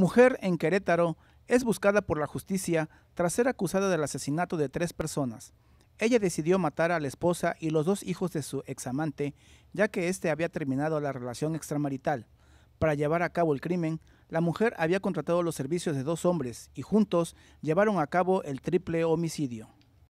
Mujer en Querétaro es buscada por la justicia tras ser acusada del asesinato de tres personas. Ella decidió matar a la esposa y los dos hijos de su examante, ya que éste había terminado la relación extramarital. Para llevar a cabo el crimen, la mujer había contratado los servicios de dos hombres y juntos llevaron a cabo el triple homicidio.